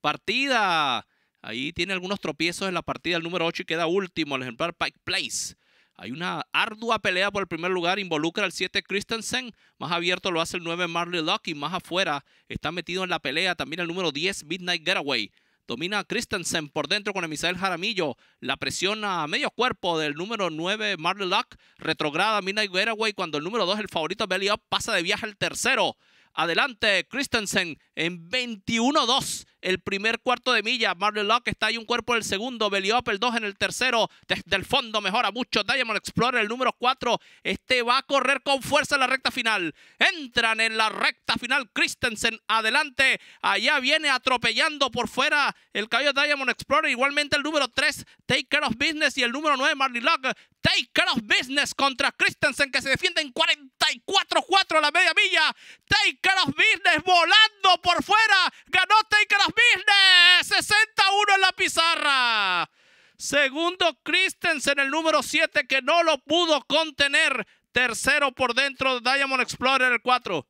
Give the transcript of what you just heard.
Partida. Ahí tiene algunos tropiezos en la partida. El número 8 y queda último. El ejemplar Pike Place. Hay una ardua pelea por el primer lugar. Involucra al 7 Christensen. Más abierto lo hace el 9 Marley y Más afuera está metido en la pelea también el número 10 Midnight Getaway. Domina Christensen por dentro con Emisael Jaramillo. La presiona a medio cuerpo del número 9, Marley Luck. Retrograda Midnight Getaway cuando el número 2, el favorito Belly Up, pasa de viaje al tercero. Adelante, Christensen en 21-2. El primer cuarto de milla. Marley Locke está ahí un cuerpo en el segundo. Beliop el 2 en el tercero. Desde el fondo mejora mucho. Diamond Explorer el número 4. Este va a correr con fuerza en la recta final. Entran en la recta final. Christensen adelante. Allá viene atropellando por fuera el caballo Diamond Explorer. Igualmente el número 3. Take Care of Business. Y el número 9, Marley Locke. Take Care of Business contra Christensen que se defiende en 44-4 a la media milla. Taker of Business volando por fuera. Ganó Taker of Business. 61 en la pizarra. Segundo Christensen, el número 7, que no lo pudo contener. Tercero por dentro de Diamond Explorer, el 4.